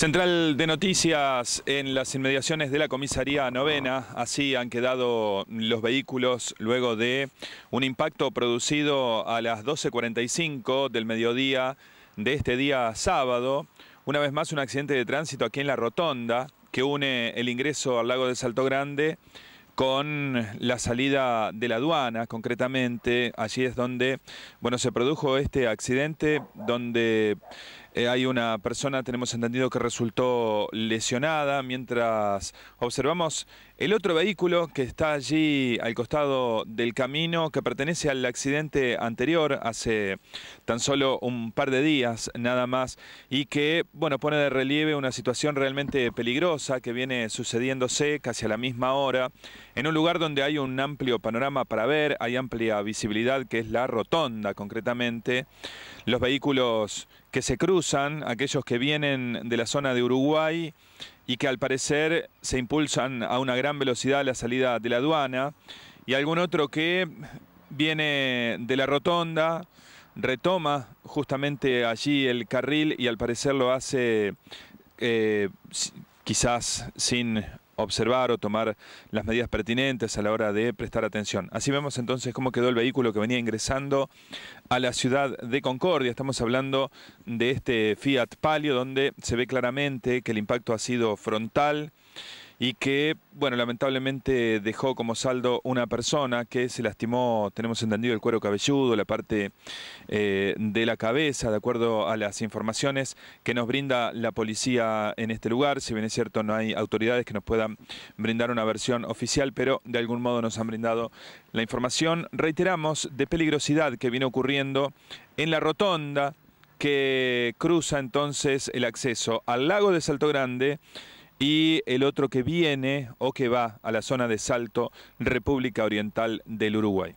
Central de noticias en las inmediaciones de la comisaría novena. Así han quedado los vehículos luego de un impacto producido a las 12.45 del mediodía de este día sábado. Una vez más un accidente de tránsito aquí en la rotonda que une el ingreso al lago de Salto Grande con la salida de la aduana, concretamente. Allí es donde bueno, se produjo este accidente, donde eh, hay una persona, tenemos entendido, que resultó lesionada, mientras observamos el otro vehículo que está allí al costado del camino, que pertenece al accidente anterior hace tan solo un par de días, nada más, y que, bueno, pone de relieve una situación realmente peligrosa que viene sucediéndose casi a la misma hora, en un lugar donde hay un amplio panorama para ver, hay amplia visibilidad, que es la rotonda concretamente. Los vehículos que se cruzan, aquellos que vienen de la zona de Uruguay y que al parecer se impulsan a una gran velocidad a la salida de la aduana, y algún otro que viene de la rotonda, retoma justamente allí el carril y al parecer lo hace eh, quizás sin observar o tomar las medidas pertinentes a la hora de prestar atención. Así vemos entonces cómo quedó el vehículo que venía ingresando a la ciudad de Concordia. Estamos hablando de este Fiat Palio, donde se ve claramente que el impacto ha sido frontal y que, bueno, lamentablemente dejó como saldo una persona que se lastimó, tenemos entendido, el cuero cabelludo, la parte eh, de la cabeza, de acuerdo a las informaciones que nos brinda la policía en este lugar. Si bien es cierto, no hay autoridades que nos puedan brindar una versión oficial, pero de algún modo nos han brindado la información, reiteramos, de peligrosidad que viene ocurriendo en la rotonda que cruza entonces el acceso al lago de Salto Grande y el otro que viene o que va a la zona de Salto, República Oriental del Uruguay.